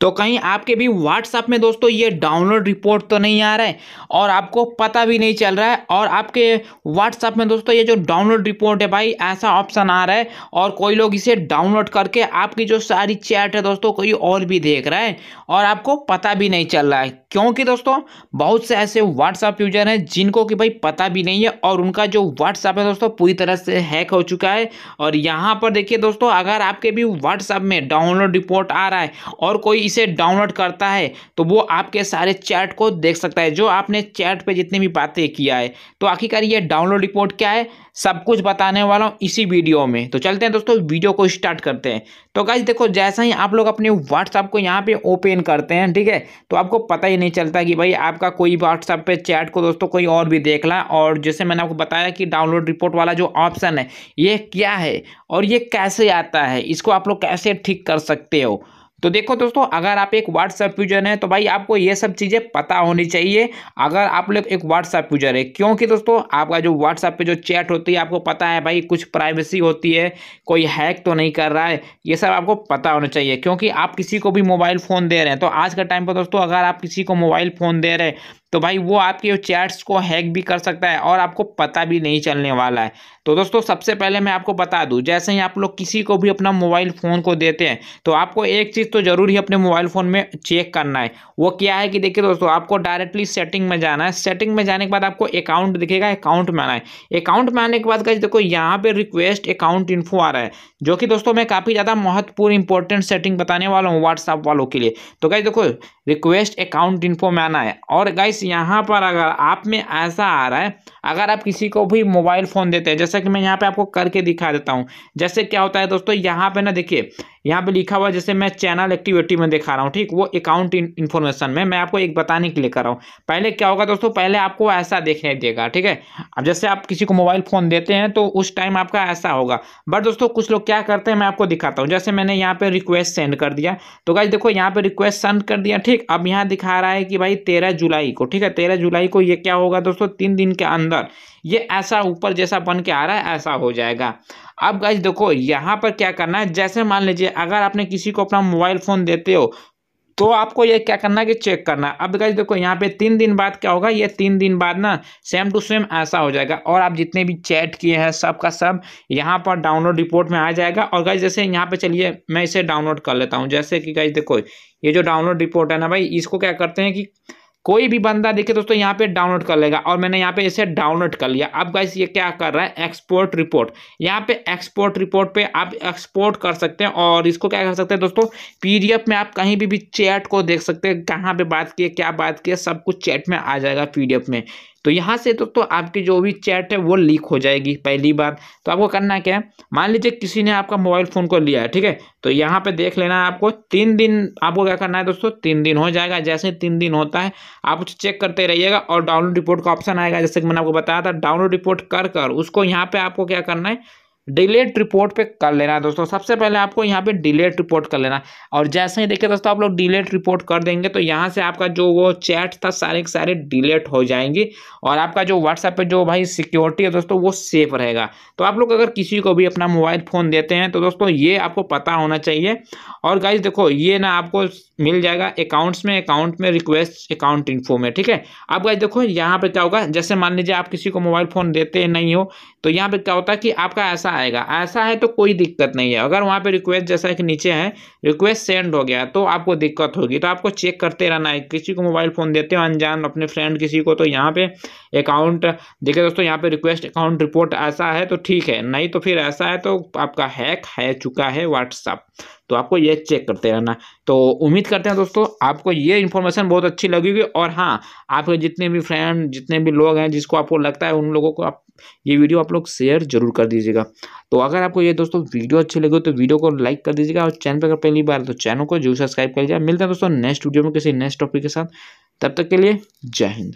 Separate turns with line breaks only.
तो कहीं आपके भी व्हाट्सएप में दोस्तों ये डाउनलोड रिपोर्ट तो नहीं आ रहा है और आपको पता भी नहीं चल रहा है और आपके व्हाट्सएप में दोस्तों ये जो डाउनलोड रिपोर्ट है भाई ऐसा ऑप्शन आ रहा है और कोई लोग इसे डाउनलोड करके आपकी जो सारी चैट है दोस्तों कोई और भी देख रहा है और आपको पता भी नहीं चल रहा है क्योंकि दोस्तों बहुत से ऐसे व्हाट्सएप यूजर हैं जिनको कि भाई पता भी नहीं है और उनका जो व्हाट्सएप है दोस्तों पूरी तरह से हैक हो चुका है और यहाँ पर देखिए दोस्तों अगर आपके भी व्हाट्सएप में डाउनलोड रिपोर्ट आ रहा है और कोई इसे डाउनलोड करता है तो वो आपके सारे चैट को देख सकता है जो आपने चैट पे जितनी भी बातें किया है तो आखिरकार ये डाउनलोड रिपोर्ट क्या है सब कुछ बताने वाला हूँ इसी वीडियो में तो चलते हैं दोस्तों वीडियो को स्टार्ट करते हैं तो गाइज देखो जैसा ही आप लोग अपने व्हाट्सअप को यहाँ पे ओपन करते हैं ठीक है तो आपको पता ही नहीं चलता कि भाई आपका कोई व्हाट्सअप पे चैट को दोस्तों कोई और भी देख ला और जैसे मैंने आपको बताया कि डाउनलोड रिपोर्ट वाला जो ऑप्शन है ये क्या है और ये कैसे आता है इसको आप लोग कैसे ठीक कर सकते हो तो देखो दोस्तों अगर आप एक व्हाट्सएप यूजर हैं तो भाई आपको ये सब चीज़ें पता होनी चाहिए अगर आप लोग एक व्हाट्सएप यूजर है क्योंकि दोस्तों आपका जो व्हाट्सएप पे जो चैट होती है आपको पता है भाई कुछ प्राइवेसी होती है कोई हैक तो नहीं कर रहा है ये सब आपको पता होना चाहिए क्योंकि आप किसी को भी मोबाइल फ़ोन दे रहे हैं तो आज के टाइम पर दोस्तों अगर आप किसी को मोबाइल फ़ोन दे रहे हैं तो भाई वो आपके चैट्स को हैक भी कर सकता है और आपको पता भी नहीं चलने वाला है तो दोस्तों सबसे पहले मैं आपको बता दूं जैसे ही आप लोग किसी को भी अपना मोबाइल फ़ोन को देते हैं तो आपको एक चीज़ तो ज़रूर ही अपने मोबाइल फ़ोन में चेक करना है वो क्या है कि देखिए दोस्तों आपको डायरेक्टली सेटिंग में जाना है सेटिंग में जाने के बाद आपको अकाउंट दिखेगा अकाउंट में आना है अकाउंट में आने के बाद गाइज देखो यहाँ पर रिक्वेस्ट अकाउंट इन्फो आ रहा है जो कि दोस्तों मैं काफ़ी ज़्यादा महत्वपूर्ण इंपॉर्टेंट सेटिंग बताने वाला हूँ व्हाट्सअप वालों के लिए तो गाइज देखो रिक्वेस्ट अकाउंट इन्फो में आना है और गाइज गाइस यहाँ पर अगर आप में ऐसा आ रहा है अगर आप किसी को भी मोबाइल फ़ोन देते हैं जैसा कि मैं यहाँ पे आपको करके दिखा देता हूँ जैसे क्या होता है दोस्तों यहाँ पे ना देखिए यहाँ पे लिखा हुआ जैसे मैं चैनल एक्टिविटी में दिखा रहा हूँ ठीक वो अकाउंट इन्फॉर्मेशन में मैं आपको एक बताने के लिए कर रहा हूँ पहले क्या होगा दोस्तों पहले आपको ऐसा देखने देगा ठीक है अब जैसे आप किसी को मोबाइल फ़ोन देते हैं तो उस टाइम आपका ऐसा होगा बट दोस्तों कुछ लोग क्या करते हैं मैं आपको दिखाता हूँ जैसे मैंने यहाँ पर रिक्वेस्ट सेंड कर दिया तो गाइज देखो यहाँ पर रिक्वेस्ट सेंड कर दिया ठीक अब यहाँ दिखा रहा है कि भाई तेरह जुलाई को ठीक है तेरह जुलाई को ये क्या होगा दोस्तों तीन दिन के अंदर ये ऐसा ऊपर जैसा बन के आ रहा है ऐसा हो जाएगा अब गाइज देखो यहाँ पर क्या करना है जैसे मान लीजिए अगर आपने किसी को अपना मोबाइल फ़ोन देते हो तो आपको ये क्या करना है कि चेक करना है अब गाइज देखो यहाँ पे तीन दिन बाद क्या होगा ये तीन दिन बाद ना सेम टू सेम ऐसा हो जाएगा और आप जितने भी चैट किए हैं सब का सब यहाँ पर डाउनलोड रिपोर्ट में आ जाएगा और गाइज जैसे यहाँ पे चलिए मैं इसे डाउनलोड कर लेता हूँ जैसे कि गाइज देखो ये जो डाउनलोड रिपोर्ट है ना भाई इसको क्या करते हैं कि कोई भी बंदा देखे दोस्तों यहाँ पे डाउनलोड कर लेगा और मैंने यहाँ पे इसे डाउनलोड कर लिया अब गाइस ये क्या कर रहा है एक्सपोर्ट रिपोर्ट यहाँ पे एक्सपोर्ट रिपोर्ट पे आप एक्सपोर्ट कर सकते हैं और इसको क्या कर सकते हैं दोस्तों पीडीएफ में आप कहीं भी भी चैट को देख सकते हैं कहाँ पे बात किए क्या बात किए सब कुछ चैट में आ जाएगा पी में तो यहाँ से दोस्तों तो आपकी जो भी चैट है वो लीक हो जाएगी पहली बार तो आपको करना क्या है मान लीजिए किसी ने आपका मोबाइल फ़ोन को लिया है ठीक है तो यहाँ पे देख लेना है आपको तीन दिन आपको क्या करना है दोस्तों तीन दिन हो जाएगा जैसे तीन दिन होता है आप उसे चेक करते रहिएगा और डाउनलोड रिपोर्ट का ऑप्शन आएगा जैसे कि मैंने आपको बताया था डाउनलोड रिपोर्ट कर कर उसको यहाँ पर आपको क्या करना है डिलेट रिपोर्ट पे कर लेना है दोस्तों सबसे पहले आपको यहाँ पे डिलेट रिपोर्ट कर लेना है और जैसे ही देखिए दोस्तों आप लोग डिलेट रिपोर्ट कर देंगे तो यहाँ से आपका जो वो चैट था सारे के सारे डिलेट हो जाएंगी और आपका जो व्हाट्सएप पे जो भाई सिक्योरिटी है दोस्तों वो सेफ रहेगा तो आप लोग अगर किसी को भी अपना मोबाइल फ़ोन देते हैं तो दोस्तों ये आपको पता होना चाहिए और गाइज देखो ये ना आपको मिल जाएगा अकाउंट्स में अकाउंट में रिक्वेस्ट अकाउंट इन्फो में ठीक है अब गाइज देखो यहाँ पर क्या होगा जैसे मान लीजिए आप किसी को मोबाइल फ़ोन देते नहीं हो तो यहाँ पर क्या होता है कि आपका ऐसा आएगा ऐसा है तो कोई दिक्कत नहीं है अगर वहाँ पे रिक्वेस्ट जैसा कि नीचे है रिक्वेस्ट सेंड हो गया तो आपको दिक्कत होगी तो आपको चेक करते रहना है किसी को मोबाइल फ़ोन देते हो अनजान अपने फ्रेंड किसी को तो यहाँ पे अकाउंट देखिए दोस्तों यहाँ पे रिक्वेस्ट अकाउंट रिपोर्ट ऐसा है तो ठीक है नहीं तो फिर ऐसा है तो आपका हैक है चुका है व्हाट्सअप तो आपको ये चेक करते रहना तो उम्मीद करते हैं दोस्तों आपको ये इन्फॉर्मेशन बहुत अच्छी लगेगी और हाँ आपके जितने भी फ्रेंड जितने भी लोग हैं जिसको आपको लगता है उन लोगों को आप ये वीडियो आप लोग शेयर जरूर कर दीजिएगा तो अगर आपको ये दोस्तों वीडियो अच्छी लगे तो वीडियो को लाइक कर दीजिएगा और चैनल पर अगर पहली बार तो चैनल को जरूर सब्सक्राइब कर लीजिएगा मिलते हैं दोस्तों नेक्स्ट वीडियो में किसी नेक्स्ट टॉपिक के साथ तब तक के लिए जय हिंद